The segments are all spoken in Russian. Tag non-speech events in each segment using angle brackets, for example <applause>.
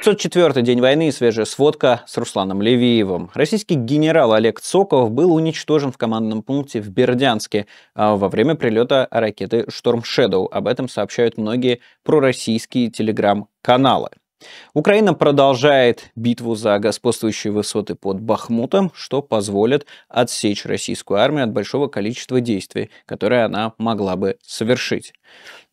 504 день войны и свежая сводка с Русланом Левиевым. Российский генерал Олег Цоков был уничтожен в командном пункте в Бердянске а, во время прилета ракеты «Шторм Шэдоу». Об этом сообщают многие пророссийские телеграм-каналы. Украина продолжает битву за господствующие высоты под Бахмутом, что позволит отсечь российскую армию от большого количества действий, которые она могла бы совершить.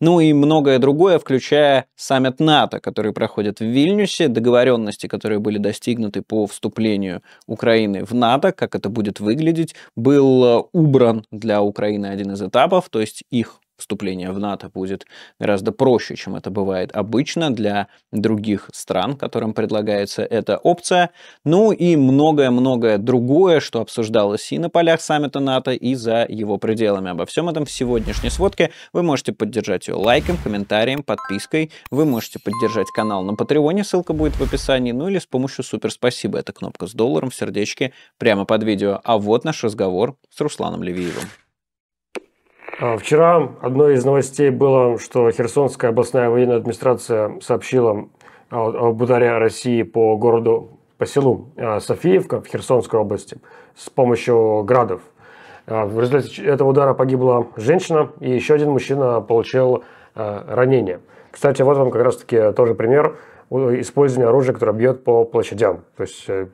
Ну и многое другое, включая саммит НАТО, который проходит в Вильнюсе, договоренности, которые были достигнуты по вступлению Украины в НАТО, как это будет выглядеть, был э, убран для Украины один из этапов, то есть их вступление в НАТО будет гораздо проще, чем это бывает обычно для других стран, которым предлагается эта опция. Ну и многое-многое другое, что обсуждалось и на полях саммита НАТО, и за его пределами. Обо всем этом в сегодняшней сводке. Вы можете поддержать ее лайком, комментарием, подпиской. Вы можете поддержать канал на Патреоне, ссылка будет в описании, ну или с помощью супер спасибо. Это кнопка с долларом в сердечке прямо под видео. А вот наш разговор с Русланом Левиевым. А, вчера одной из новостей было, что Херсонская областная военная администрация сообщила а, об ударе России по городу, по селу а, Софиевка в Херсонской области с помощью градов. В результате этого удара погибла женщина, и еще один мужчина получил ранение. Кстати, вот вам как раз-таки тоже пример использования оружия, которое бьет по площадям. То есть э,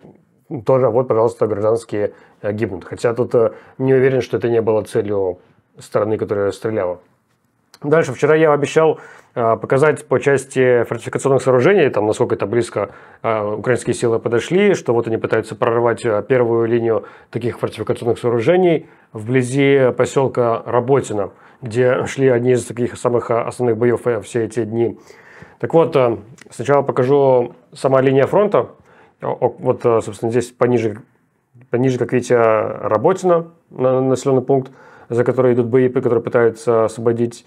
тоже вот, пожалуйста, гражданские э, гибнут. Хотя тут э, не уверен, что это не было целью стороны, которая стреляла. Дальше, вчера я обещал а, показать по части фортификационных сооружений, там, насколько это близко а, украинские силы подошли, что вот они пытаются прорвать а, первую линию таких фортификационных сооружений вблизи поселка Работина, где шли одни из таких самых основных боев э, все эти дни. Так вот, сначала покажу сама линия фронта. Вот, собственно, здесь пониже, пониже как видите, Работина, населенный пункт – за которые идут бои, которые пытаются освободить.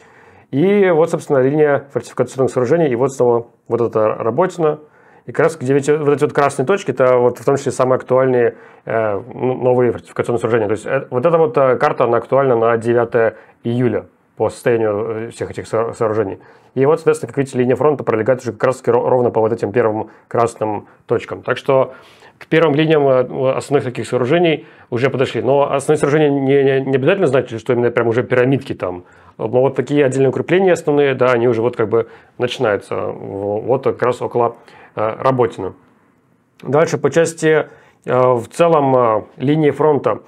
И вот, собственно, линия фортификационных сооружений, и вот снова вот эта работина. И как раз где эти, вот эти вот красные точки, это вот в том числе самые актуальные э, ну, новые фортификационные сооружения. То есть э, вот эта вот э, карта, она актуальна на 9 июля по состоянию э, всех этих сооружений. И вот, соответственно, как видите, линия фронта пролегает уже как раз ровно по вот этим первым красным точкам. Так что к первым линиям э, э, основных таких сооружений уже подошли. Но основные сооружения не, не, не обязательно значит, что именно прям уже пирамидки там. Но вот такие отдельные укрепления основные, да, они уже вот как бы начинаются. Вот как раз около э, Работина. Дальше по части в целом линии фронта.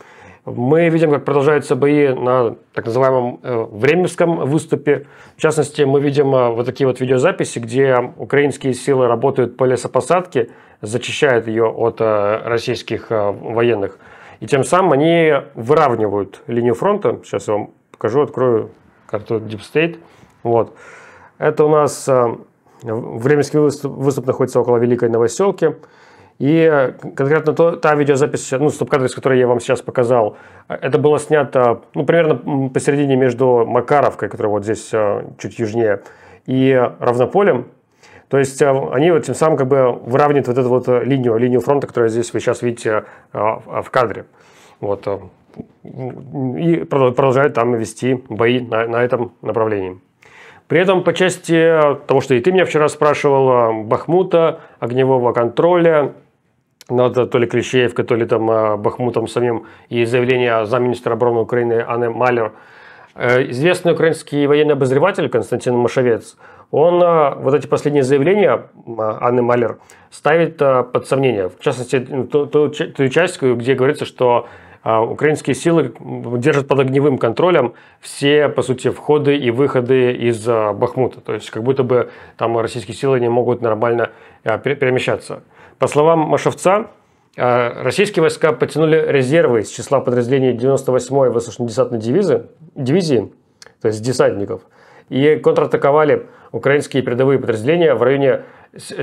Мы видим, как продолжаются бои на так называемом Временском выступе. В частности, мы видим вот такие вот видеозаписи, где украинские силы работают по лесопосадке – зачищает ее от э, российских э, военных. И тем самым они выравнивают линию фронта. Сейчас я вам покажу, открою карту Deep State. Вот. Это у нас э, Временский выступ находится около Великой Новоселки. И конкретно то, та видеозапись, ну, стоп-кадр, который я вам сейчас показал, это было снято, ну, примерно посередине между Макаровкой, которая вот здесь чуть южнее, и Равнополем. То есть э, они вот тем самым как бы выравнивают вот эту вот э, линию, линию фронта, которую здесь вы сейчас видите э, в кадре. Вот. И продолжают там вести бои на, на этом направлении. При этом по части того, что и ты меня вчера спрашивал, Бахмута, огневого контроля, над то ли Клещеевкой, то ли там Бахмутом самим, и заявление замминистра обороны Украины Анны Малер – Э, известный украинский военный обозреватель Константин Машевец, он э, вот эти последние заявления э, Анны Малер ставит под сомнение. В частности, ту, ту, ту часть, где говорится, что украинские силы держат под огневым контролем все, по сути, входы и выходы из Бахмута. То есть, как будто бы там российские силы не могут нормально перемещаться. По словам Машевца, а, российские войска потянули резервы из числа подразделений 98-й воздушно-десантной дивизии, дивизии, то есть десантников, и контратаковали украинские передовые подразделения в районе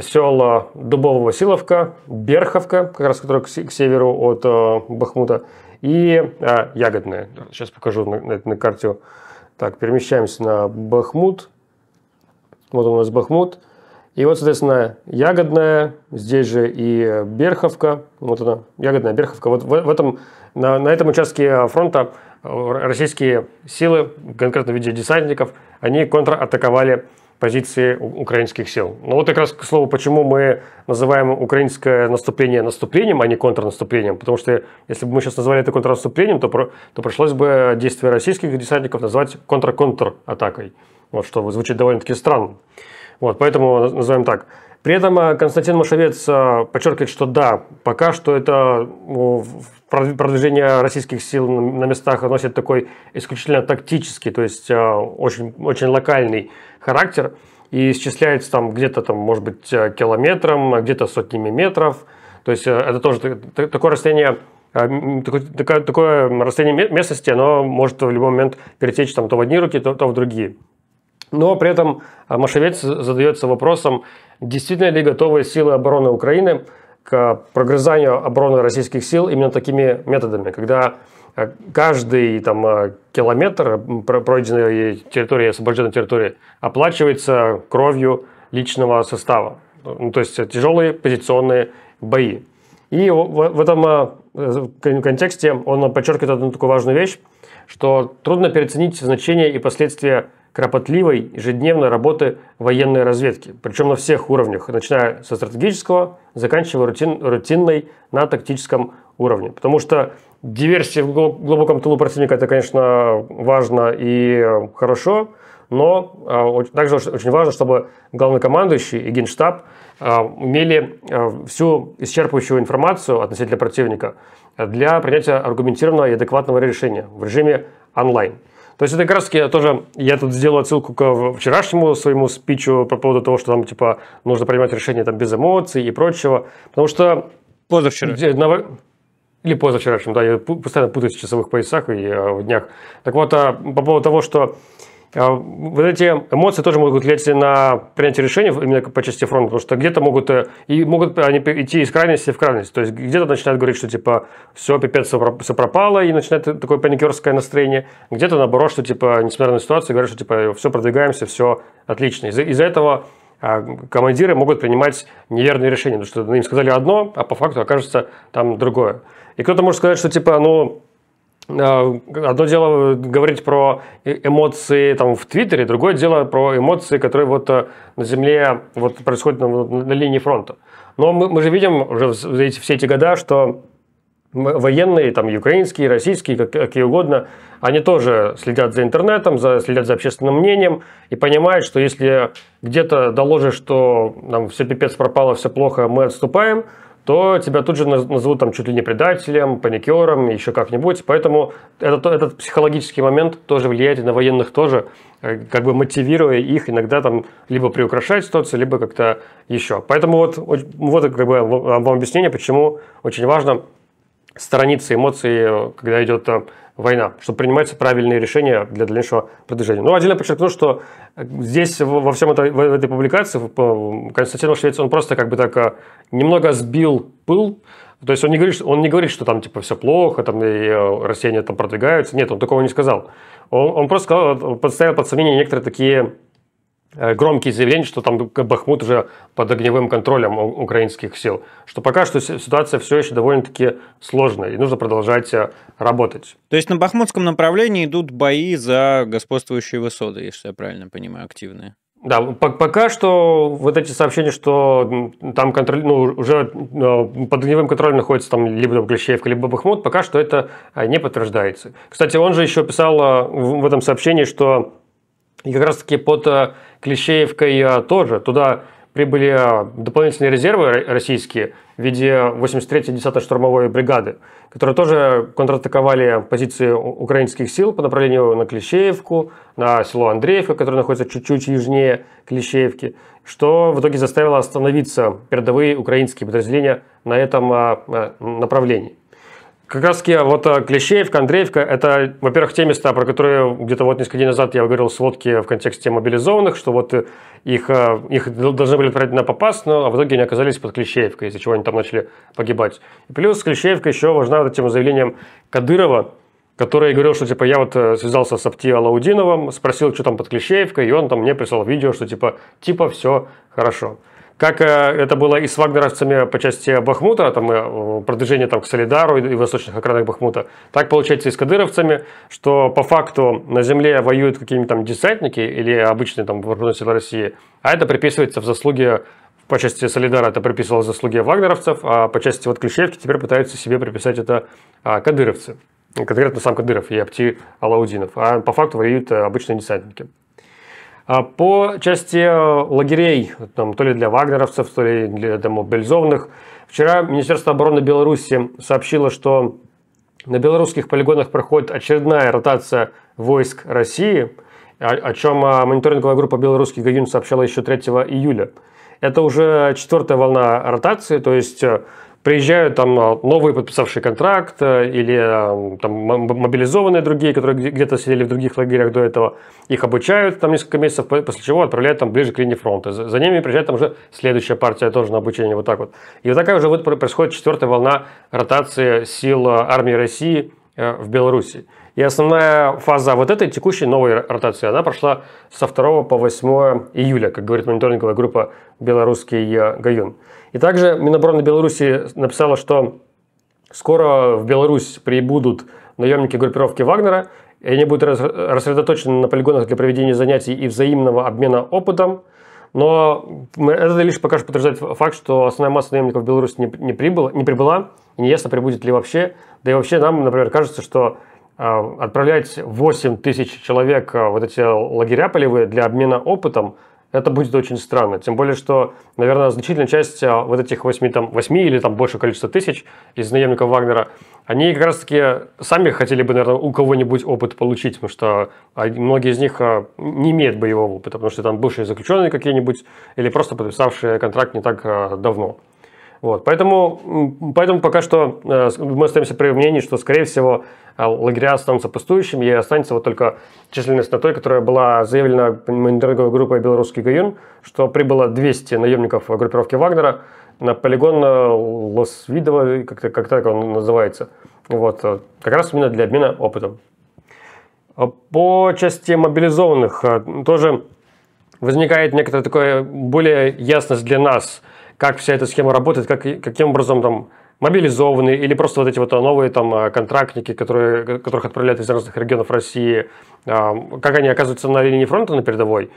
сел а, Дубового Силовка, Берховка, как раз который к северу от а, Бахмута, и а, Ягодная. Сейчас покажу на, на карте. Так, перемещаемся на Бахмут. Вот у нас Бахмут. И вот, соответственно, ягодная, здесь же и Берховка, вот она, ягодная Берховка. Вот в, в этом, на, на этом участке фронта э, российские силы, конкретно в виде десантников, они контратаковали позиции украинских сил. Ну вот как раз к слову, почему мы называем украинское наступление наступлением, а не контрнаступлением, потому что если бы мы сейчас назвали это контрнаступлением, то, то пришлось бы действия российских десантников назвать контр-контр-атакой, вот что звучит довольно-таки странно. Вот, поэтому назовем так. При этом э, Константин Машевец э, подчеркивает, что да, пока что это ну, продвижение российских сил на местах носит такой исключительно тактический, то есть э, очень, очень локальный характер и исчисляется там где-то там, может быть, километром, а где-то сотнями метров. То есть это тоже такое расстояние Такое, такое расстояние местности, оно может в любой момент перетечь там, то в одни руки, то, то в другие. Но при этом а, Машевец задается вопросом, действительно ли готовы силы обороны Украины к прогрызанию обороны российских сил именно такими методами, когда а, каждый там, а, километр пройденной территории, освобожденной территории оплачивается кровью личного состава. Ну, то есть э, тяжелые позиционные бои. И в этом э, контексте он подчеркивает одну такую важную вещь, что трудно переоценить значение и последствия кропотливой ежедневной работы военной разведки, причем на всех уровнях, начиная со стратегического, заканчивая рутин, рутинной на тактическом уровне. Потому что диверсия в глубоком тылу противника это, конечно, важно и хорошо, но а, также очень важно, чтобы главнокомандующий и генштаб имели а, а, всю исчерпывающую информацию относительно противника для принятия аргументированного и адекватного решения в режиме онлайн. То есть это как раз таки тоже, я тут сделал отсылку к вчерашнему своему спичу по поводу того, что там типа нужно принимать решение там без эмоций и прочего, потому что... Позавчера. Или позавчерашним, да, я постоянно путаюсь в часовых поясах и в днях. Так вот, по поводу того, что а, вот эти эмоции тоже могут влиять на принятие решений именно по части фронта, потому что где-то могут, э, и могут они идти из крайности в крайность. То есть где-то начинают говорить, что типа все, пипец, все пропало, и начинает такое паникерское настроение. Где-то наоборот, что типа, несмотря на ситуацию, говорят, что типа все, продвигаемся, все отлично. Из-за из этого а, командиры могут принимать неверные решения, потому что им сказали одно, а по факту окажется там другое. И кто-то может сказать, что типа, ну, а, одно дело э, говорить про э, эмоции там, в Твиттере, другое дело про эмоции, которые вот э, на Земле вот, происходят на, на линии фронта. Но мы, мы же видим уже за эти, все эти года, что военные, там, и украинские, и российские, как, какие угодно, они тоже следят за интернетом, за, следят за общественным мнением и понимают, что если где-то доложишь, что нам все пипец пропало, все плохо, мы отступаем – то тебя тут же назовут там чуть ли не предателем, паникером, еще как-нибудь. Поэтому этот, этот психологический момент тоже влияет и на военных тоже, э, как бы мотивируя их иногда там либо приукрашать ситуацию, либо как-то еще. Поэтому вот, вот как бы вам объяснение, почему очень важно сторониться эмоций, э, когда идет там война, чтобы принимаются правильные решения для дальнейшего продвижения. Ну, отдельно подчеркну, что э, здесь во всем это, в этой публикации Константин Швец, он просто как бы так э, немного сбил пыл, то есть он не говорит, он не говорит, что там типа все плохо, там и э, растения там продвигаются. Нет, он такого не сказал. Он, он просто сказал, подставил под сомнение некоторые такие Э, громкие заявления, что там Бахмут уже под огневым контролем украинских сил. Что пока что ситуация все еще довольно-таки сложная, и нужно продолжать э, работать. То есть на бахмутском направлении идут бои за господствующие высоты, если я правильно понимаю, активные? Да, пока что вот эти сообщения, что там контроль, ну, уже э, под огневым контролем находится там либо Клещеевка, либо Бахмут, пока что это не подтверждается. Кстати, он же еще писал в этом сообщении, что и как раз таки под э, Клещеевкой э, тоже. Туда прибыли э, дополнительные резервы российские в виде 83-й 10-й штурмовой бригады, которые тоже контратаковали позиции украинских сил по направлению на Клещеевку, на село Андреевка, которое находится чуть-чуть южнее Клещеевки, что в итоге заставило остановиться передовые украинские подразделения на этом направлении. Как раз таки вот э, Клещеевка, Андреевка – это, во-первых, те места, про которые где-то вот несколько дней назад я говорил сводки в контексте мобилизованных, что вот э, их, э, их должны были отправить на попас, но а в итоге они оказались под Клещеевкой, из-за чего они там начали погибать. И плюс Клещеевка еще важна вот этим заявлением Кадырова, который говорил, что типа я вот связался с Апти Алаудиновым, спросил, что там под Клещеевкой, и он там мне прислал видео, что типа, типа все хорошо как э, это было и с вагнеровцами по части Бахмута, там, э, продвижение там, к Солидару и восточных окраинах Бахмута, так получается и с кадыровцами, что по факту на земле воюют какие-нибудь там десантники или обычные там вооруженные силы России, а это приписывается в заслуги по части Солидара это приписывалось заслуги вагнеровцев, а по части вот Клещевки теперь пытаются себе приписать это а, кадыровцы. Конкретно сам Кадыров и Апти Алаудинов. А по факту воюют э, обычные десантники. А по части э, лагерей, там, то ли для вагнеровцев, то ли для там, мобилизованных, вчера Министерство обороны Беларуси сообщило, что на белорусских полигонах проходит очередная ротация войск России, о, о чем э, мониторинговая группа белорусских Гаюн сообщала еще 3 июля. Это уже четвертая волна ротации, то есть э, приезжают там а, новые подписавшие контракт э, или э, там мобилизованные другие, которые где-то сидели в других лагерях до этого, их обучают там несколько месяцев, после чего отправляют там ближе к линии фронта. За ними приезжает там уже следующая партия тоже на обучение, вот так вот. И вот такая уже вот происходит четвертая волна ротации сил э, армии России в Беларуси. И основная фаза вот этой текущей новой ротации, она прошла со 2 по 8 июля, как говорит мониторинговая группа «Белорусский Гаюн». И также Минобороны Беларуси написала, что скоро в Беларусь прибудут наемники группировки Вагнера, и они будут рассредоточены на полигонах для проведения занятий и взаимного обмена опытом. Но это лишь пока что подтверждает факт, что основная масса наемников в Беларусь не, не, прибыла, не прибыла, и неясно, прибудет ли вообще. Да и вообще нам, например, кажется, что а, отправлять 8 тысяч человек в а, вот эти лагеря полевые для обмена опытом – это будет очень странно. Тем более, что, наверное, значительная часть а, вот этих 8, там, 8 или там больше количества тысяч из наемников Вагнера, они как раз-таки сами хотели бы, наверное, у кого-нибудь опыт получить, потому что многие из них а, не имеют боевого опыта, потому что там бывшие заключенные какие-нибудь или просто подписавшие контракт не так а, давно. Вот, поэтому, поэтому пока что э, мы остаемся при мнении, что, скорее всего, э, лагеря останутся пустующими, и останется вот только численность на той, которая была заявлена недорогой группой «Белорусский Гаюн», что прибыло 200 наемников группировки Вагнера на полигон э, Лос-Видово как-то как так он называется. Вот, как раз именно для обмена опытом. А по части мобилизованных тоже возникает некоторая такая более ясность для нас – как вся эта схема работает, как, каким образом там мобилизованные или просто вот эти вот а, новые там а, контрактники, которые, которых отправляют из разных регионов России, а, как они оказываются на линии фронта, на передовой,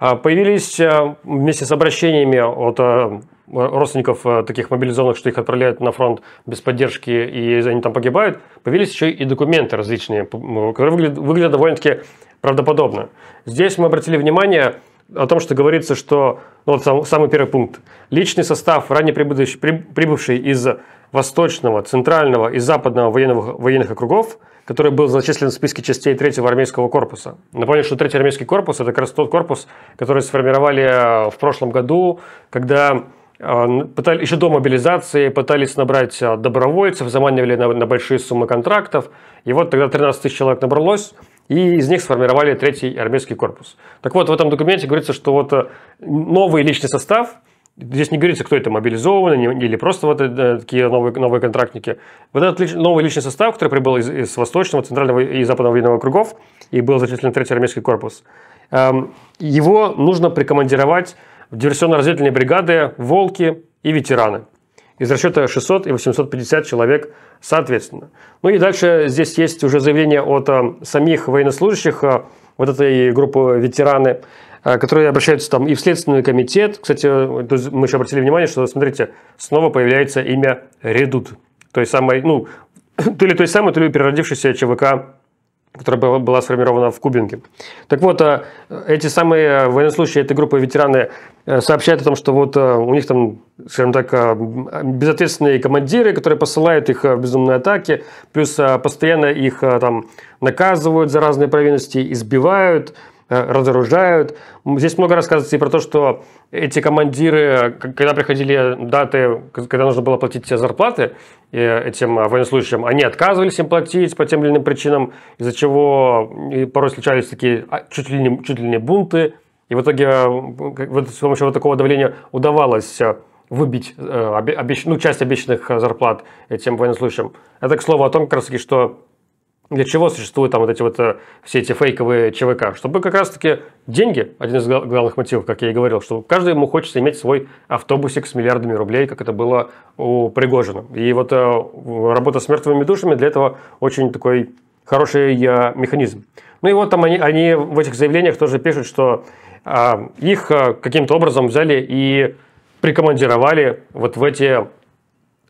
появились вместе с обращениями от родственников таких мобилизованных, что их отправляют на фронт без поддержки и они там погибают, появились еще и документы различные, которые выглядят, выглядят довольно-таки правдоподобно. Здесь мы обратили внимание о том, что говорится, что, ну, вот самый первый пункт, личный состав, ранее прибывший, прибывший из восточного, центрального и западного военных, военных округов, который был зачислен в списке частей третьего армейского корпуса. Напомню, что третий армейский корпус – это как раз тот корпус, который сформировали э, в прошлом году, когда э, пытали, еще до мобилизации пытались набрать э, добровольцев, заманивали на, на большие суммы контрактов. И вот тогда 13 тысяч человек набралось – и из них сформировали третий армейский корпус. Так вот, в этом документе говорится, что вот э, новый личный состав, здесь не говорится, кто это мобилизованный или просто вот э, такие новые, новые контрактники. Вот этот новый личный состав, который прибыл из, из Восточного, Центрального и Западного военного кругов и был зачислен третий армейский корпус, эм, его нужно прикомандировать в диверсионно-разведывательные бригады «Волки» и «Ветераны» из расчета 600 и 850 человек соответственно. Ну и дальше здесь есть уже заявление от э, самих военнослужащих э, вот этой группы ветераны, э, которые обращаются там и в Следственный комитет. Кстати, мы еще обратили внимание, что, смотрите, снова появляется имя Редут. То есть самой, ну, <clears throat> то ли той самой, то ли переродившейся ЧВК которая была, была сформирована в Кубинке. Так вот, э, эти самые военнослужащие этой группы ветераны э, сообщают о том, что вот э, у них там, скажем так, безответственные командиры, которые посылают их в безумные атаки, плюс постоянно их там наказывают за разные провинности, избивают, Э, разоружают. Здесь много рассказывается и про то, что эти командиры, когда приходили даты, когда нужно было платить зарплаты э, этим э, военнослужащим, они отказывались им платить по тем или иным причинам, из-за чего порой случались такие а, чуть ли не, чуть ли не бунты. И в итоге с помощью вот такого давления удавалось выбить обещ... ну, часть обещанных зарплат этим военнослужащим. Это, к слову, о том, как раз таки, что для чего существуют там вот эти вот э, все эти фейковые ЧВК? Чтобы как раз-таки деньги, один из главных мотивов, как я и говорил, что каждый ему хочется иметь свой автобусик с миллиардами рублей, как это было у Пригожина. И вот э, работа с мертвыми душами для этого очень такой хороший э, механизм. Ну и вот там они, они в этих заявлениях тоже пишут, что их каким-то образом взяли и прикомандировали вот в эти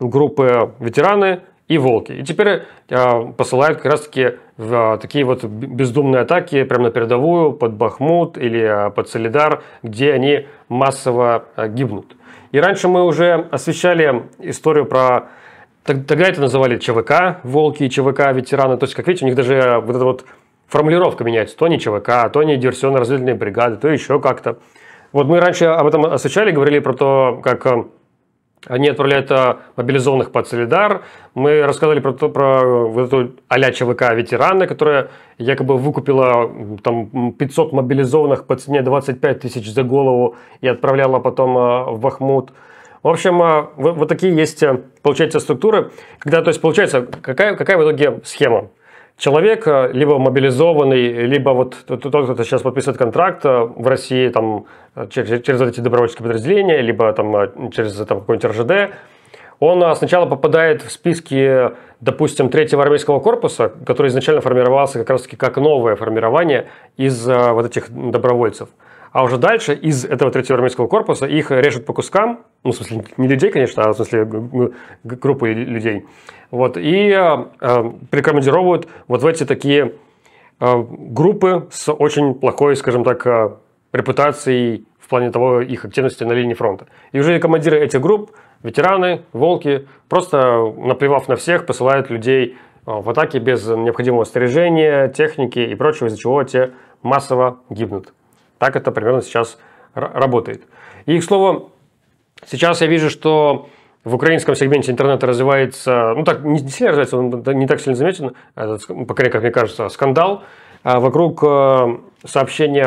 группы ветераны и волки. И теперь а, посылают как раз-таки в а, такие вот бездумные атаки прямо на передовую, под Бахмут или а, под Солидар, где они массово гибнут. И раньше мы уже освещали историю про Тогда это называли ЧВК, волки и ЧВК, ветераны. То есть, как видите, у них даже вот эта вот формулировка меняется. То не ЧВК, то не диверсионно-разведывательные бригады, то еще как-то. Вот мы раньше об этом освещали, говорили про то, как они отправляют а, мобилизованных под Солидар. Мы рассказали про, то, про вот эту а-ля ЧВК ветерана, которая якобы выкупила там, 500 мобилизованных по цене 25 тысяч за голову и отправляла потом а, в Бахмут. В общем, а, вот, вот такие есть, получается, структуры. Когда, то есть, получается, какая, какая в итоге схема? человек, э, либо мобилизованный, либо вот тот, кто сейчас подписывает контракт э, в России там, э, через, через эти добровольческие подразделения, либо там, через там, какой-нибудь РЖД, он сначала попадает в списки, допустим, третьего армейского корпуса, который изначально формировался как раз-таки как новое формирование из вот этих добровольцев – а уже дальше из этого третьего армейского корпуса их режут по кускам, ну, в смысле, не людей, конечно, а в смысле группы людей. Вот, и э, э, прикомандировывают вот в эти такие э, группы с очень плохой, скажем так, э, репутацией в плане того их активности на линии фронта. И уже командиры этих групп, ветераны, волки, просто наплевав на всех, посылают людей э, в атаке без необходимого снаряжения, техники и прочего, из-за чего те массово гибнут. Так это примерно сейчас работает. И, к слову, сейчас я вижу, что в украинском сегменте интернета развивается, ну так, не, не сильно развивается, он не так сильно заметен, по крайней мере, как мне кажется, скандал а вокруг э, сообщения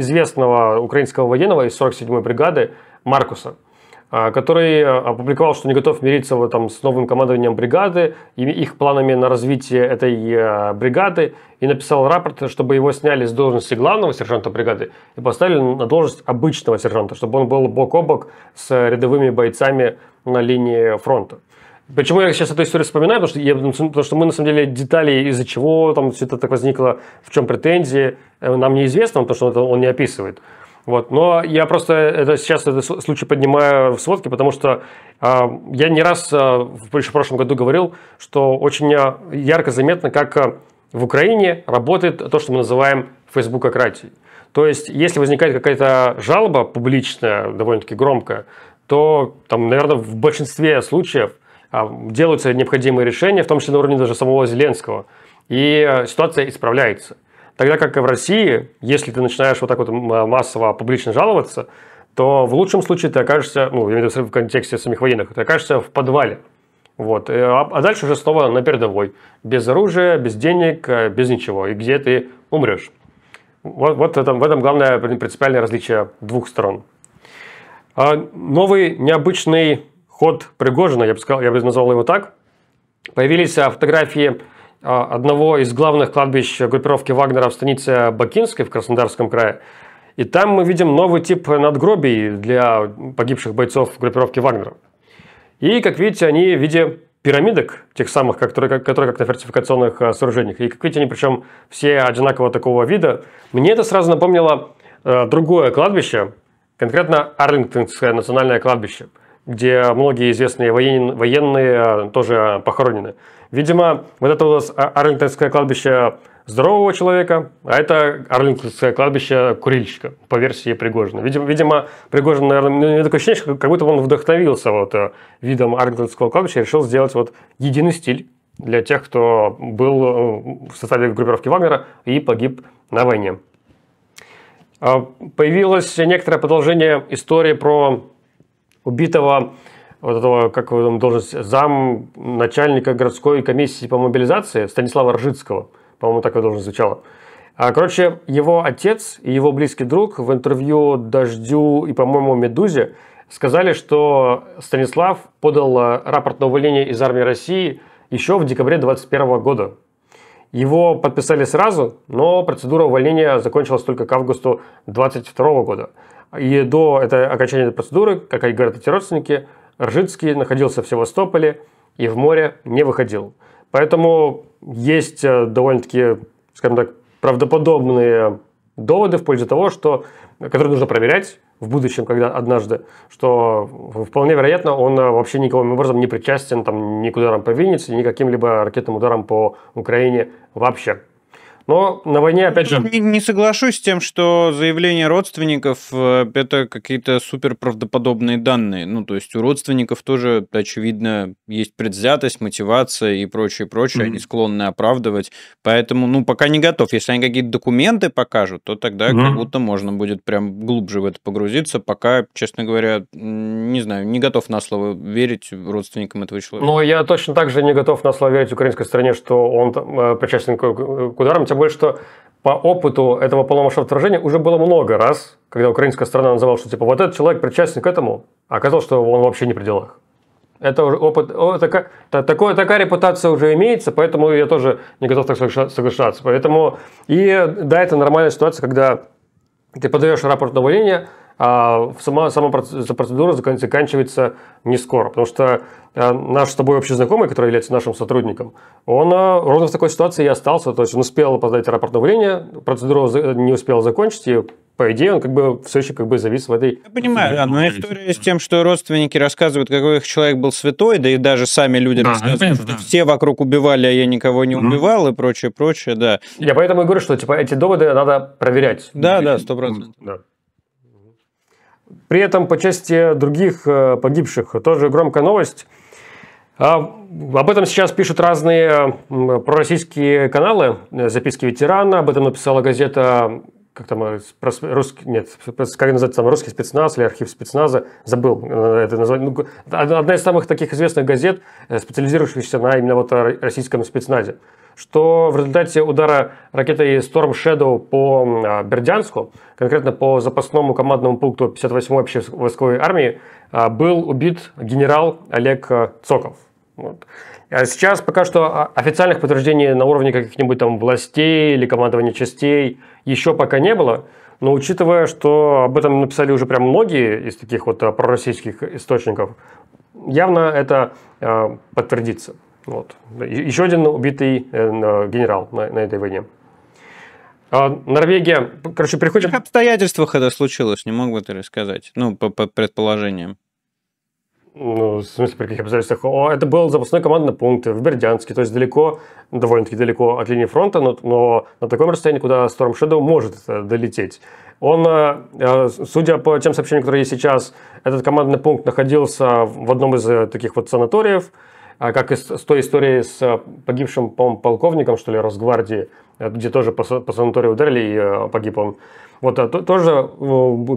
известного украинского военного из 47-й бригады Маркуса – а, который а, опубликовал, что не готов мириться вот, там, с новым командованием бригады, и их планами на развитие этой э, бригады, и написал рапорт, чтобы его сняли с должности главного сержанта бригады и поставили на должность обычного сержанта, чтобы он был бок о бок с рядовыми бойцами на линии фронта. Почему я сейчас эту историю вспоминаю? Потому что, я, ну, потому что мы, на самом деле, детали, из-за чего там все это так возникло, в чем претензии, э, нам неизвестно, потому что он, он не описывает. Вот. Но я просто это, сейчас этот случай поднимаю в сводке, потому что э, я не раз э, в, в прошлом году говорил, что очень а, ярко заметно, как в Украине работает то, что мы называем фейсбукократией. То есть, если возникает какая-то жалоба публичная, довольно-таки громкая, то, там, наверное, в большинстве случаев делаются необходимые решения, в том числе на уровне даже самого Зеленского, и ситуация исправляется. Тогда как в России, если ты начинаешь вот так вот массово публично жаловаться, то в лучшем случае ты окажешься, ну, я имею в виду в контексте самих военных, ты окажешься в подвале. Вот. Э, а, а дальше уже снова на передовой. Без оружия, без денег, э, без ничего. И где ты умрешь. Вот, вот это, в этом главное принципиальное различие двух сторон. А новый необычный ход Пригожина, я бы, сказал, я бы назвал его так. Появились а, фотографии а, одного из главных кладбищ группировки Вагнера в станице Бакинской в Краснодарском крае. И там мы видим новый тип надгробий для погибших бойцов группировки Вагнера. И, как видите, они в виде пирамидок, тех самых, которые, которые как на фортификационных э, сооружениях. И, как видите, они причем все одинаково такого вида. Мне это сразу напомнило э, другое кладбище, конкретно Арлингтонское национальное кладбище – где многие известные воен... военные тоже похоронены. Видимо, вот это у нас а, Арлингтонское кладбище здорового человека, а это Арлингтонское кладбище курильщика, по версии Пригожина. Видимо, видимо Пригожин, наверное, у ну, меня такое ощущение, как будто он вдохновился вот э, видом Арлингтонского кладбища и решил сделать вот единый стиль для тех, кто был э, в составе группировки Вагнера и погиб на войне. А, появилось некоторое продолжение истории про убитого вот этого, как его там должность, зам начальника городской комиссии по мобилизации Станислава Ржицкого, по-моему, так его должность звучала. А, короче, его отец и его близкий друг в интервью «Дождю» и, по-моему, «Медузе» сказали, что Станислав подал э, рапорт на увольнение из армии России еще в декабре 2021 года. Его подписали сразу, но процедура увольнения закончилась только к августу 2022 года. И до это, окончания этой процедуры, как говорят эти родственники, Ржицкий находился в Севастополе и в море не выходил. Поэтому есть э, довольно-таки, скажем так, правдоподобные доводы в пользу того, что, которые нужно проверять в будущем, когда однажды, что вполне вероятно, он э, вообще никаким образом не причастен, там, ни никуда там повинится, каким либо ракетным ударом по Украине вообще. Но на войне, опять же... Не, не соглашусь с тем, что заявления родственников э, – это какие-то суперправдоподобные данные. Ну, то есть у родственников тоже, очевидно, есть предвзятость, мотивация и прочее, прочее. Mm-hmm. Они склонны оправдывать. Поэтому, ну, пока не готов. Если они какие-то документы покажут, то тогда mm-hmm. как будто можно будет прям глубже в это погрузиться. Пока, честно говоря, не знаю, не готов на слово верить родственникам этого человека. Но ну, я точно так же не готов на слово верить украинской стране, что он там, э, причастен к ударам, тем собой, что по опыту этого полномасштабного вторжения уже было много раз, когда украинская сторона называла, что типа вот этот человек причастен к этому, а оказалось, что он вообще не при делах. Это уже опыт, о, такая, такое, такая репутация уже имеется, поэтому я тоже не готов так соглашаться. Поэтому, и да, это нормальная ситуация, когда ты подаешь рапорт на увольнение, а сама, сама процедура заканчивается не скоро. Потому что э, наш с тобой общий знакомый, который является нашим сотрудником, он э, ровно в такой ситуации и остался. То есть он успел опоздать аэропорт обновления, процедуру не успел закончить, и по идее, он как бы все еще как бы завис в этой... Я понимаю, но история с тем, что родственники рассказывают, какой их человек был святой, да и даже сами люди да, рассказывают, понятно, что да. все вокруг убивали, а я никого не убивал mm и прочее, прочее, да. Я поэтому и говорю, что типа эти доводы надо проверять. Да, да, сто процентов. Да. При этом по части других э, погибших тоже громкая новость. А, об этом сейчас пишут разные пророссийские каналы, записки ветерана, об этом написала газета как там, э, русский, нет, как называется там русский спецназ или архив спецназа, забыл э, это название. Ну, одна из самых таких известных газет, специализирующихся на именно вот российском спецназе что в результате удара ракетой Storm Shadow по а, Бердянску, конкретно по запасному командному пункту 58-й общей общевойсковой армии, а, был убит генерал Олег а, Цоков. Вот. А сейчас пока что официальных подтверждений на уровне каких-нибудь там властей или командования частей еще пока не было, но учитывая, что об этом написали уже прям многие из таких вот пророссийских источников, явно это подтвердится. Вот. Еще один убитый э, генерал на, на этой войне. А, Норвегия, короче, приходит... В каких обстоятельствах это случилось, не мог бы ты рассказать? Ну, по, по предположениям. Ну, в смысле, при каких обстоятельствах? О, это был запасной командный пункт в Бердянске, то есть далеко, довольно-таки далеко от линии фронта, но, но на таком расстоянии, куда Storm Shadow может э, долететь. Он, э, судя по тем сообщениям, которые есть сейчас, этот командный пункт находился в одном из таких вот санаториев, а как и с, с той историей с э, погибшим, полковником, что ли, Росгвардии, э, где тоже по, по санаторию ударили и э, погиб он. Вот то, тоже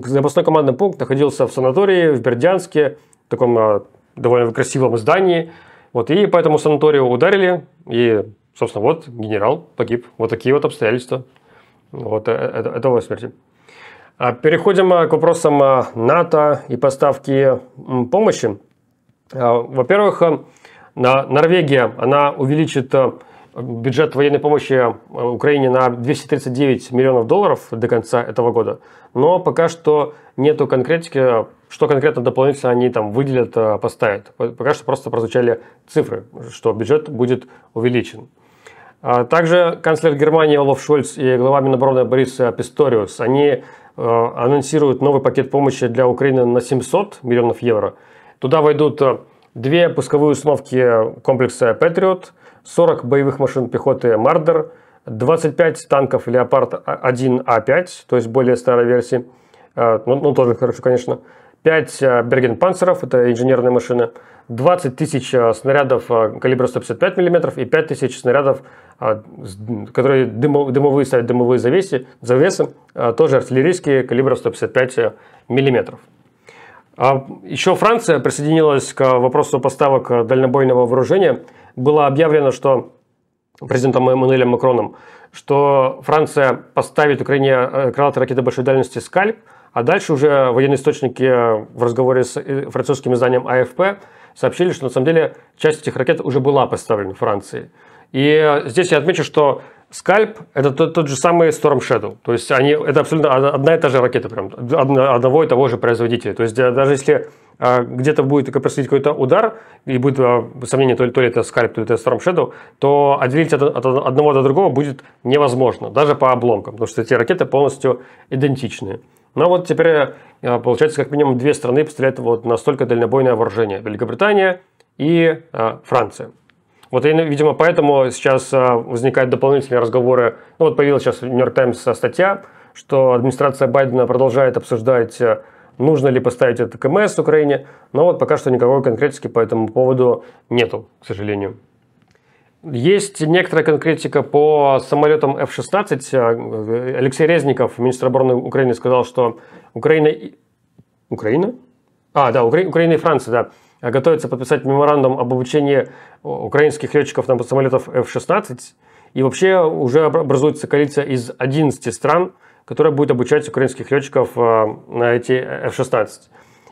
запасной командный пункт находился в санатории в Бердянске, в таком довольно красивом здании. Вот, и по этому санаторию ударили, и, собственно, вот генерал погиб. Вот такие вот обстоятельства вот, этого смерти. А переходим к вопросам НАТО и поставки помощи. Во-первых, Норвегия, она увеличит э, бюджет военной помощи э, Украине на 239 миллионов долларов до конца этого года, но пока что нету конкретики, что конкретно дополнительно они там выделят, э, поставят. Пока что просто прозвучали цифры, что бюджет будет увеличен. А также канцлер Германии Олаф Шольц и глава Минобороны Борис Писториус, они анонсируют новый пакет помощи для Украины на 700 миллионов евро. Туда войдут две пусковые установки комплекса «Патриот», 40 боевых машин пехоты «Мардер», 25 танков «Леопард а 1А5», то есть более старой версии, э, ну, ну тоже хорошо, конечно, 5 э, «Берген-Панцеров», это инженерные машины, 20 э, тысяч снарядов калибра 155 мм и 5 тысяч снарядов, которые дымовые ставят дымовые завесы, завесы тоже артиллерийские калибра 155 миллиметров. А еще Франция присоединилась к вопросу поставок дальнобойного вооружения. Было объявлено, что президентом Эммануэлем Макроном, что Франция поставит Украине э, крылатые ракеты большой дальности «Скальп», а дальше уже военные источники э, в разговоре с э, французским изданием АФП сообщили, что на самом деле часть этих ракет уже была поставлена Франции. И здесь я отмечу, что Скальп – это тот, тот же самый Storm Shadow. То есть они, это абсолютно одна и та же ракета, прям, одного и того же производителя. То есть э, даже если э, где-то будет происходить какой-то удар, и будет э, сомнение, то ли, то ли это скальп, то ли это Storm Shadow, то отделить от, от одного до другого будет невозможно, даже по обломкам, потому что эти ракеты полностью идентичные. Но вот теперь, получается, как минимум две страны поставляют вот настолько дальнобойное вооружение. Великобритания и э, Франция. Вот, я, видимо, поэтому сейчас а, возникают дополнительные разговоры. Ну, вот появилась сейчас в Нью-Йорк Таймс статья, что администрация Байдена продолжает обсуждать, а, нужно ли поставить это КМС в Украине, но вот пока что никакой конкретики по этому поводу нету, к сожалению. Есть некоторая конкретика по самолетам F-16. А, Алексей Резников, министр обороны Украины, сказал, что Украина... Украина? А, да, Укра... Украина и Франция, да а готовится подписать меморандум об обучении украинских летчиков на самолетов F-16. И вообще уже образуется коалиция из 11 стран, которая будет обучать украинских летчиков э, на эти F-16.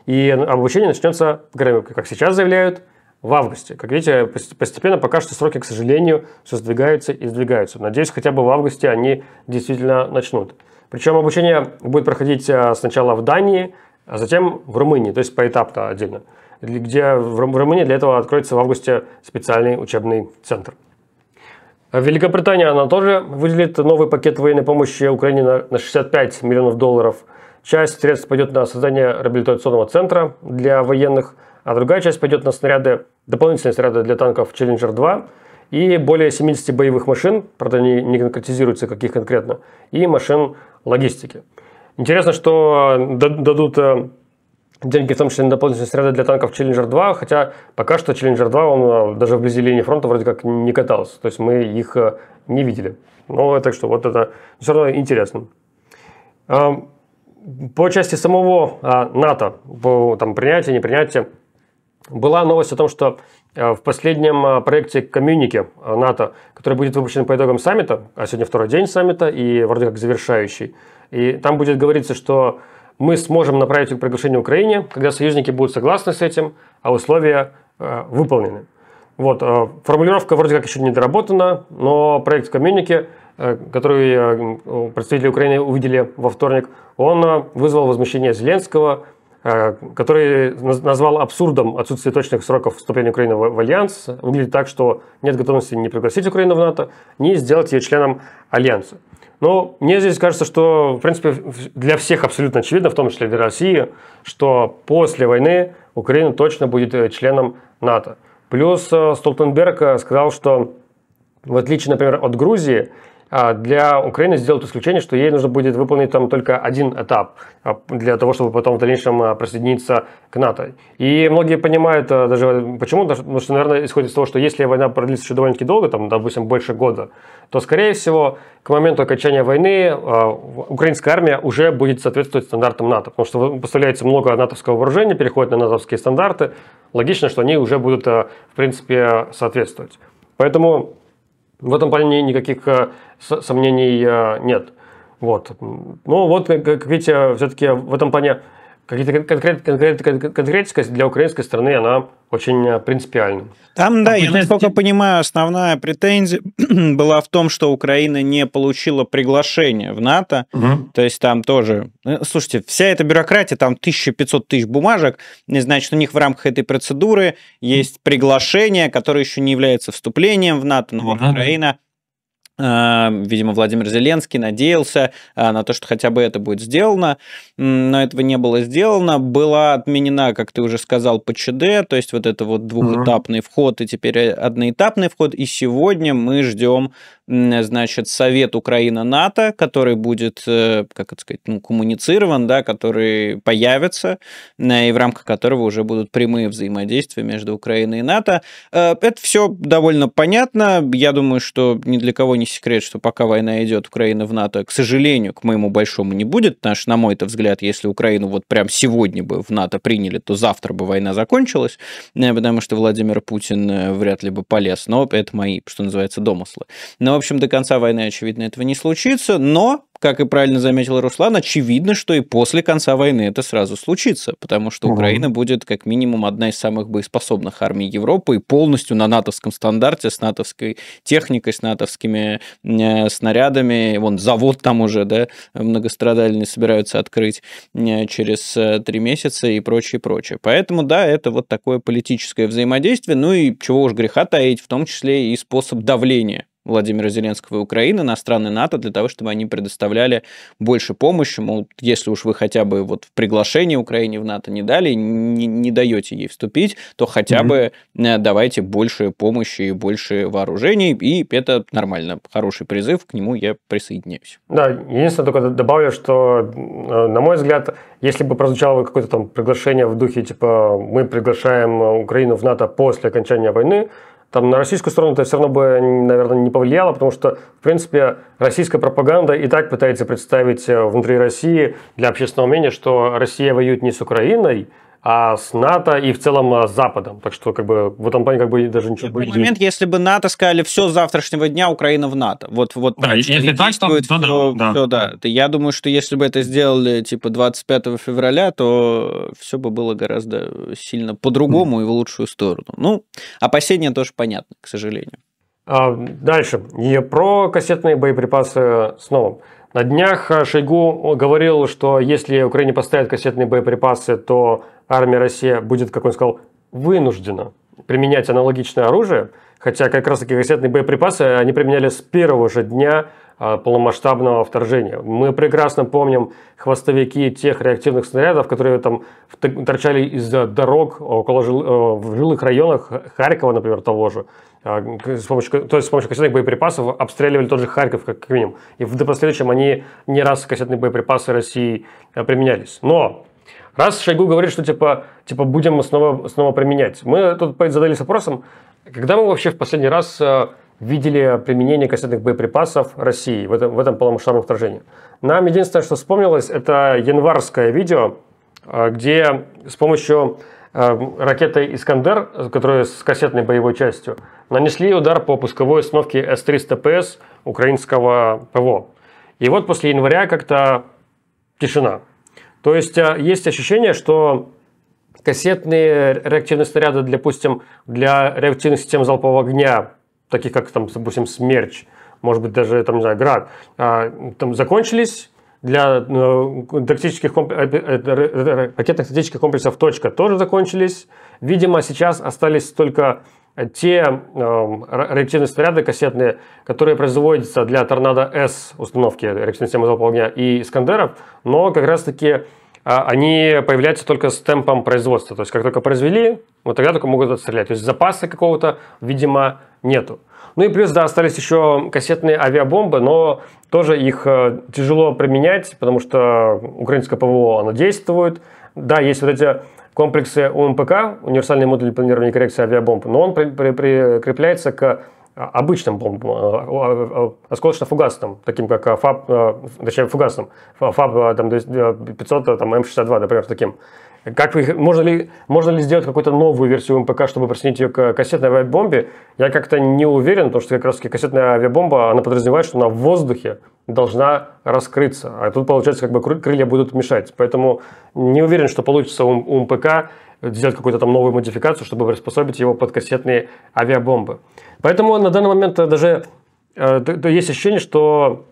И обучение начнется, как сейчас заявляют, в августе. Как видите, постепенно пока что сроки, к сожалению, все сдвигаются и сдвигаются. Надеюсь, хотя бы в августе они действительно начнут. Причем обучение будет проходить э, сначала в Дании, а затем в Румынии, то есть поэтапно отдельно, где в Румынии для этого откроется в августе специальный учебный центр. А Великобритания, она тоже выделит новый пакет военной помощи Украине на 65 миллионов долларов. Часть средств пойдет на создание реабилитационного центра для военных, а другая часть пойдет на снаряды, дополнительные снаряды для танков Challenger 2 и более 70 боевых машин, правда не, не конкретизируется каких конкретно, и машин логистики. Интересно, что дадут э, деньги, в том числе на дополнительные снаряды для танков Challenger 2, хотя пока что Challenger 2, он э, даже вблизи линии фронта вроде как не катался, то есть мы их э, не видели. Но ну, так что вот это все равно интересно. По части самого а, НАТО, по там, принятию, непринятию, была новость о том, что в последнем а, проекте коммюники НАТО, который будет выпущен по итогам саммита, а сегодня второй день саммита и вроде как завершающий, и там будет говориться, что мы сможем направить приглашение Украине, когда союзники будут согласны с этим, а условия э, выполнены. Вот, э, формулировка вроде как еще не доработана, но проект коммюники, э, который э, представители Украины увидели во вторник, он э, вызвал возмущение Зеленского, э, который назвал абсурдом отсутствие точных сроков вступления Украины в, в Альянс. Выглядит так, что нет готовности не пригласить Украину в НАТО, не сделать ее членом Альянса. Но ну, мне здесь кажется, что, в принципе, для всех абсолютно очевидно, в том числе для России, что после войны Украина точно будет э, членом НАТО. Плюс э, Столтенберг э, сказал, что в отличие, например, от Грузии, а, для Украины сделают исключение, что ей нужно будет выполнить там только один этап а, для того, чтобы потом в дальнейшем а, присоединиться к НАТО. И многие понимают даже почему, потому что, наверное, исходит из того, что если война продлится еще довольно-таки долго, там, допустим, больше года, то, скорее всего, к моменту окончания войны украинская армия уже будет соответствовать стандартам НАТО, потому что поставляется много натовского вооружения, переходит на натовские стандарты, логично, что они уже будут, в принципе, соответствовать. Поэтому в этом плане никаких сомнений э, нет. Вот. Ну вот, как видите, все-таки в этом плане какие-то конкрет, конкрет, конкретность для украинской страны, она очень э, принципиальна. Там, да, а я насколько понимаю, основная претензия <clears throat> была в том, что Украина не получила приглашение в НАТО. Угу. То есть там тоже... Э, слушайте, вся эта бюрократия, там 1500 тысяч бумажек, значит, у них в рамках этой процедуры есть приглашение, которое еще не является вступлением в НАТО, но угу. Украина Эм, видимо, Владимир Зеленский надеялся э, на то, что хотя бы это будет сделано, но этого не было сделано. Была отменена, как ты уже сказал, по ЧД, то есть вот это вот двухэтапный вход и теперь э, одноэтапный вход. И сегодня мы ждем значит, совет Украина-НАТО, который будет, э, как это сказать, ну, коммуницирован, да, который появится, э, и в рамках которого уже будут прямые взаимодействия между Украиной и НАТО. Э, это все довольно понятно. Я думаю, что ни для кого не секрет, что пока война идет, Украина в НАТО, к сожалению, к моему большому не будет, потому что, на мой-то взгляд, если Украину вот прям сегодня бы в НАТО приняли, то завтра бы война закончилась, потому что Владимир Путин вряд ли бы полез. Но это мои, что называется, домыслы. Но общем, до конца войны, очевидно, этого не случится, но, как и правильно заметил Руслан, очевидно, что и после конца войны это сразу случится, потому что угу. Украина будет как минимум одна из самых боеспособных армий Европы и полностью на натовском стандарте, с натовской техникой, с натовскими э, снарядами. Вон завод там уже, да, многострадальный собираются открыть э, через э, три э, месяца и прочее, прочее. Поэтому, да, это вот такое политическое взаимодействие, ну и чего уж греха таить, в том числе и способ давления Владимира Зеленского и Украины на страны НАТО для того, чтобы они предоставляли больше помощи. Мол, если уж вы хотя бы вот в приглашении Украине в НАТО не дали, не, не даете ей вступить, то хотя mm-hmm. бы э, давайте больше помощи и больше вооружений, и это нормально. Хороший призыв, к нему я присоединяюсь. Да, единственное, только добавлю, что, э, на мой взгляд, если бы прозвучало какое-то там приглашение в духе, типа, мы приглашаем Украину в НАТО после окончания войны, там на российскую сторону это все равно бы, наверное, не повлияло, потому что, в принципе, российская пропаганда и так пытается представить э, внутри России для общественного мнения, что Россия воюет не с Украиной, а с НАТО и в целом а, с Западом. Так что как бы в этом плане как бы даже ничего... В момент, если бы НАТО сказали, все, с завтрашнего дня Украина в НАТО. Вот, вот да, если так, то, то, то да. Все, да. Я думаю, что если бы это сделали типа 25 февраля, то все бы было гораздо сильно по-другому mm. и в лучшую сторону. Ну, опасения тоже понятны, к сожалению. А, дальше. И про кассетные боеприпасы снова. На днях Шойгу говорил, что если Украине поставят кассетные боеприпасы, то армия России будет, как он сказал, вынуждена применять аналогичное оружие, хотя как раз таки кассетные боеприпасы они применяли с первого же дня а, полномасштабного вторжения. Мы прекрасно помним хвостовики тех реактивных снарядов, которые там торчали из дорог а, около жил, а, в жилых районах Харькова, например, того же. С помощью, то есть с помощью кассетных боеприпасов обстреливали тот же Харьков, как минимум. И в последующем они не раз кассетные боеприпасы России применялись. Но Раз Шойгу говорит, что типа, типа будем снова, снова применять. Мы тут задались вопросом, когда мы вообще в последний раз э, видели применение кассетных боеприпасов России в этом, в этом полномасштабном вторжении. Нам единственное, что вспомнилось, это январское видео, э, где с помощью э, ракеты «Искандер», которая с кассетной боевой частью, нанесли удар по пусковой установке С-300ПС украинского ПВО. И вот после января как-то тишина. То есть э, есть ощущение, что кассетные реактивные снаряды, для, допустим, для реактивных систем залпового огня, таких как, там, допустим, «Смерч», может быть, даже, там, не знаю, «Град», а, там закончились, для э, тактических комп... Э, ракетных тактических комплексов «Точка» тоже закончились. Видимо, сейчас остались только те э, реактивные снаряды кассетные, которые производятся для «Торнадо-С» установки реактивной системы залпового огня и «Искандеров», но как раз-таки а, они появляются только с темпом производства. То есть, как только произвели, вот тогда только могут отстрелять. То есть, запаса какого-то, видимо, нету. Ну и плюс, да, остались еще кассетные авиабомбы, но тоже их э, тяжело применять, потому что украинское ПВО, оно действует. Да, есть вот эти комплексе УМПК, универсальный модуль планирования и коррекции авиабомб, но он прикрепляется к а, обычным бомбам, а, а, осколочно-фугасным, таким как ФАБ, точнее фугасным, ФАБ там, 500, там, М62, например, таким. Как вы, можно, ли, можно ли сделать какую-то новую версию МПК, чтобы присоединить ее к кассетной авиабомбе? Я как-то не уверен, потому что как раз таки кассетная авиабомба, она подразумевает, что она в воздухе должна раскрыться. А тут, получается, как бы крылья будут мешать. Поэтому не уверен, что получится у, МПК сделать какую-то там новую модификацию, чтобы приспособить его под кассетные авиабомбы. Поэтому на данный момент даже э, есть ощущение, что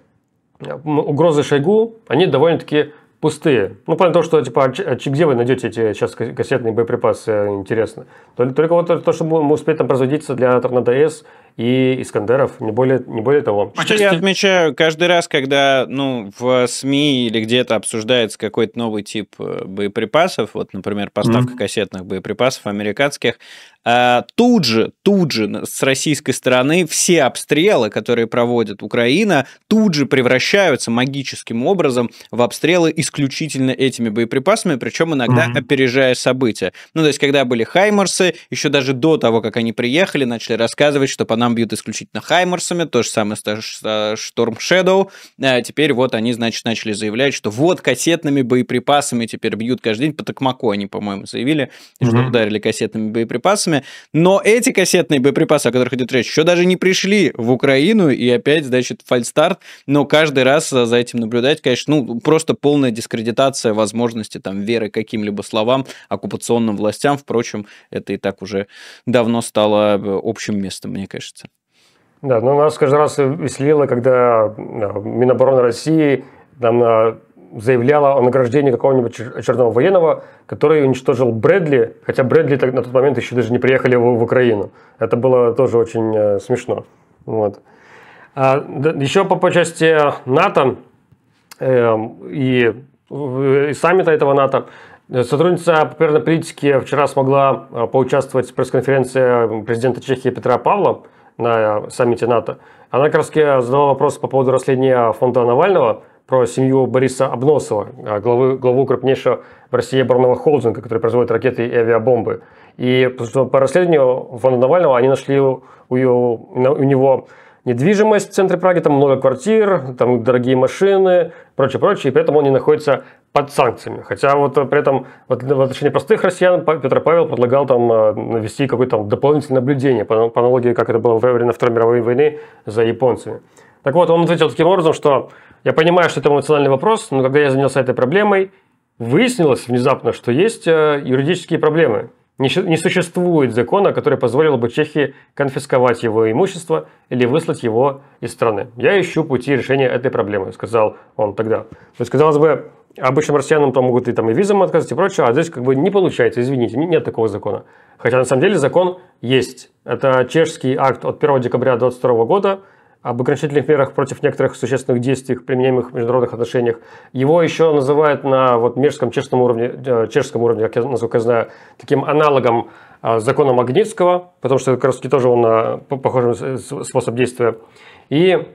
э, угрозы Шойгу, они довольно-таки пустые. Ну, понятно, того, что типа, а, а где вы найдете эти сейчас кассетные боеприпасы, э, интересно. Только, только вот то, что мы успеем там производиться для Торнадо С, и Искандеров, не более, не более того. А что я отмечаю каждый раз, когда ну, в СМИ или где-то обсуждается какой-то новый тип э, боеприпасов, вот, например, поставка mm-hmm. кассетных боеприпасов американских, а, тут же, тут же с российской стороны все обстрелы, которые проводит Украина, тут же превращаются магическим образом в обстрелы исключительно этими боеприпасами, причем иногда mm-hmm. опережая события. Ну, то есть, когда были Хаймарсы, еще даже до того, как они приехали, начали рассказывать, что по нам нам бьют исключительно Хаймерсами, то же самое с э, Storm Shadow. Э, теперь вот они, значит, начали заявлять, что вот кассетными боеприпасами теперь бьют каждый день. По Токмаку они, по-моему, заявили, угу. что ударили кассетными боеприпасами. Но эти кассетные боеприпасы, о которых идет речь, еще даже не пришли в Украину, и опять, значит, фальстарт. Но каждый раз э, за этим наблюдать, конечно, ну, просто полная дискредитация возможности там веры каким-либо словам оккупационным властям. Впрочем, это и так уже давно стало общим местом, мне кажется. Да, но ну, нас каждый раз веселило, когда Минобороны России там а, заявляла о награждении какого-нибудь очередного военного, который уничтожил Брэдли, хотя Брэдли на тот момент еще даже не приехали в, в Украину. Это было тоже очень э, смешно. Вот. А, да, еще по, по части НАТО эм, э, и, и саммита этого НАТО Сотрудница по политики вчера смогла э, поучаствовать в пресс-конференции президента Чехии Петра Павла, а на саммите НАТО, она как раз задала вопрос по поводу расследования фонда Навального про семью Бориса Обносова, а, главы, главу крупнейшего в России оборонного холдинга, который производит ракеты и авиабомбы. И по расследованию фонда Навального они нашли у, у, у него недвижимость в центре Праги, там много квартир, там дорогие машины, прочее, прочее, и при этом он не находится под санкциями. Хотя вот э, при этом в отношении простых россиян Петр Павел предлагал там ввести э, какое-то дополнительное наблюдение, по, по аналогии, как это было во время Второй мировой войны за японцами. Так вот, он ответил таким образом, что я понимаю, что это эмоциональный вопрос, но когда я занялся этой проблемой, выяснилось внезапно, что есть э, юридические проблемы. Не, существует закона, который позволил бы Чехии конфисковать его имущество или выслать его из страны. Я ищу пути решения этой проблемы, сказал он тогда. То есть, казалось бы, обычным россиянам там могут и, там, и визам отказать и прочее, а здесь как бы не получается, извините, нет такого закона. Хотя на самом деле закон есть. Это чешский акт от 1 декабря 2022 года – об ограничительных мерах против некоторых существенных действий, применяемых в международных отношениях. Его еще называют на вот межском чешском уровне, э, чешском уровне, как я, насколько я знаю, таким аналогом э, закона Магнитского, потому что как раз таки тоже он э, похожий способ действия. И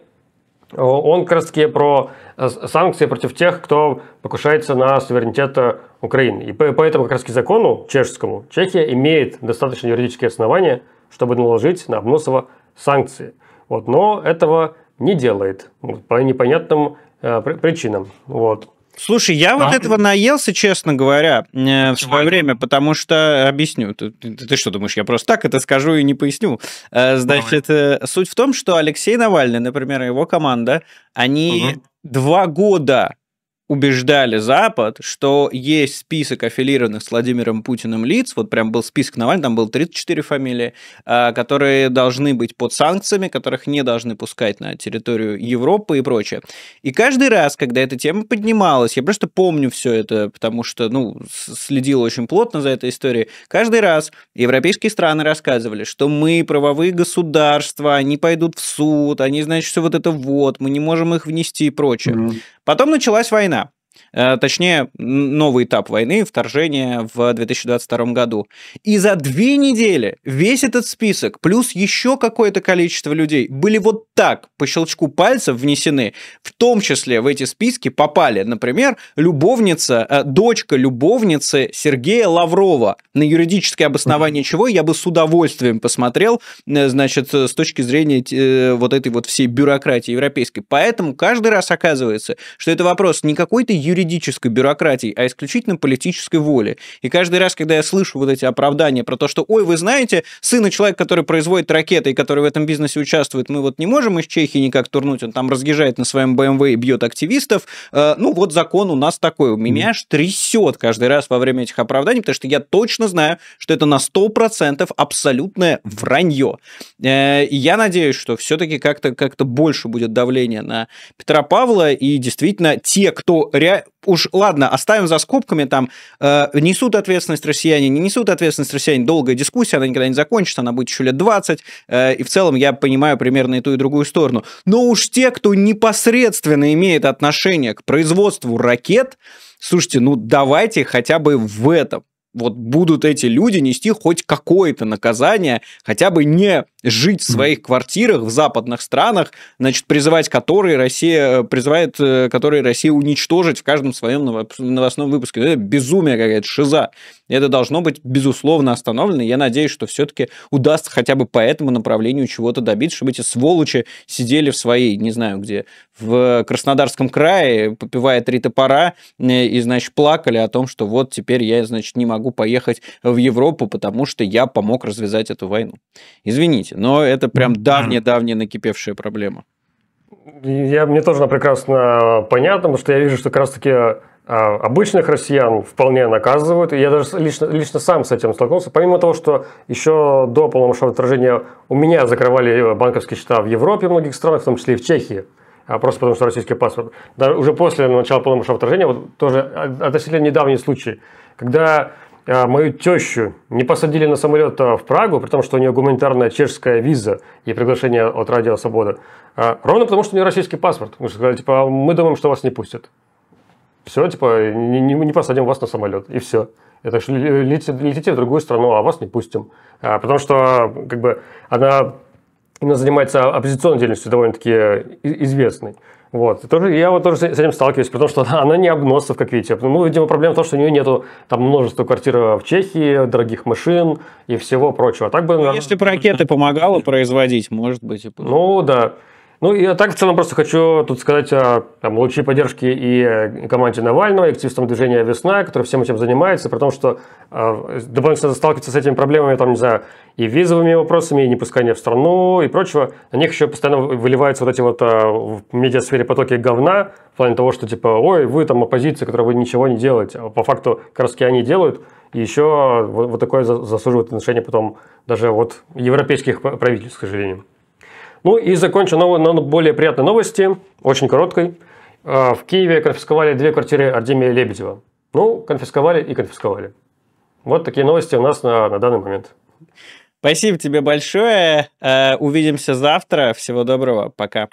он как раз таки про санкции против тех, кто покушается на суверенитет Украины. И поэтому как раз таки закону чешскому Чехия имеет достаточно юридические основания, чтобы наложить на Обносова санкции – вот, но этого не делает по непонятным э, причинам. Вот. Слушай, я а? вот этого наелся, честно говоря, э, в свое время, потому что э, объясню. Ты, ты, что думаешь, я просто так это скажу и не поясню? Э, значит, Давай. суть в том, что Алексей Навальный, например, его команда, они угу. два года убеждали Запад, что есть список аффилированных с Владимиром Путиным лиц, вот прям был список Навального, там было 34 фамилии, а, которые должны быть под санкциями, которых не должны пускать на территорию Европы и прочее. И каждый раз, когда эта тема поднималась, я просто помню все это, потому что, ну, следил очень плотно за этой историей, каждый раз европейские страны рассказывали, что мы правовые государства, они пойдут в суд, они, значит, все вот это вот, мы не можем их внести и прочее. Mm-hmm. Потом началась война. Э, точнее, новый этап войны, вторжение в 2022 году. И за две недели весь этот список, плюс еще какое-то количество людей, были вот так по щелчку пальцев внесены. В том числе в эти списки попали, например, любовница, э, дочка любовницы Сергея Лаврова. На юридическое обоснование чего я бы с удовольствием посмотрел, э, значит, с точки зрения вот этой вот всей бюрократии европейской. Поэтому каждый раз оказывается, что это вопрос не какой-то юридической бюрократии, а исключительно политической воли. И каждый раз, когда я слышу вот эти оправдания про то, что, ой, вы знаете, сына человека, который производит ракеты и который в этом бизнесе участвует, мы вот не можем из Чехии никак турнуть, он там разъезжает на своем BMW эм и бьет активистов, э, ну вот закон у нас такой. Меня аж трясет каждый раз во время этих оправданий, потому что я точно знаю, что это на 100% абсолютное вранье. Э, я надеюсь, что все-таки как-то как больше будет давления на Петра Павла, и действительно те, кто реально уж, ладно, оставим за скобками, там, э, несут ответственность россияне, не несут ответственность россияне, долгая дискуссия, она никогда не закончится, она будет еще лет 20, э, и в целом я понимаю примерно и ту, и другую сторону. Но уж те, кто непосредственно имеет отношение к производству ракет, слушайте, ну давайте хотя бы в этом вот будут эти люди нести хоть какое-то наказание, хотя бы не жить в своих квартирах в западных странах, значит, призывать которые Россия, э, призывает э, которые Россия уничтожить в каждом своем новостном выпуске. Это безумие какая-то, шиза. Это должно быть, безусловно, остановлено. Я надеюсь, что все-таки удастся хотя бы по этому направлению чего-то добиться, чтобы эти сволочи сидели в своей, не знаю где, в Краснодарском крае, попивая три топора, э, и, значит, плакали о том, что вот теперь я, значит, не могу поехать в Европу, потому что я помог развязать эту войну. Извините, но это прям давняя-давняя накипевшая проблема. Я, мне тоже она прекрасно понятно, потому что я вижу, что как раз-таки а, обычных россиян вполне наказывают. И я даже лично, лично сам с этим столкнулся. Помимо того, что еще до полномасштабного отражения у меня закрывали банковские счета в Европе, в многих странах, в том числе и в Чехии а просто потому что российский паспорт. Даже уже после начала полномасштабного вторжения, вот тоже относительно недавний случай, когда а, мою тещу не посадили на самолет а, в Прагу, при том, что у нее гуманитарная чешская виза и приглашение от Радио Свобода. А, ровно потому, что у нее российский паспорт. Мы сказали, типа, мы думаем, что вас не пустят. Все, типа, не, не, не посадим вас на самолет. И все. Это что летите, летите в другую страну, а вас не пустим. А, потому что, как бы, она именно занимается оппозиционной деятельностью довольно-таки э, известной. Вот. И тоже, я вот тоже с этим сталкиваюсь, потому что она, <laughs> она не обносов как видите. Ну, видимо, проблема в том, что у нее нету там множества квартир в Чехии, дорогих машин и всего прочего. А так бы, ну, наверное... Если бы ракеты помогало производить, может быть, и... Ну, да. Ну, и так в целом просто хочу тут сказать о там, луче поддержки и э, команде Навального, и активистам движения «Весна», которые всем этим занимается, при том, что э, дополнительно сталкивается с этими проблемами, там, не знаю, и визовыми вопросами, и не пускания в страну, и прочего. На них еще постоянно выливаются вот эти вот э, в медиасфере потоки говна, в плане того, что типа, ой, вы там оппозиция, которая вы ничего не делаете. А по факту, как они делают, и еще вот, вот такое заслуживает отношение потом даже вот европейских правительств, к сожалению. Ну и закончу новую, но более приятной новости, очень короткой. А, в Киеве конфисковали две квартиры Артемия Лебедева. Ну, конфисковали и конфисковали. Вот такие новости у нас на, на данный момент. Спасибо тебе большое. А, увидимся завтра. Всего доброго. Пока.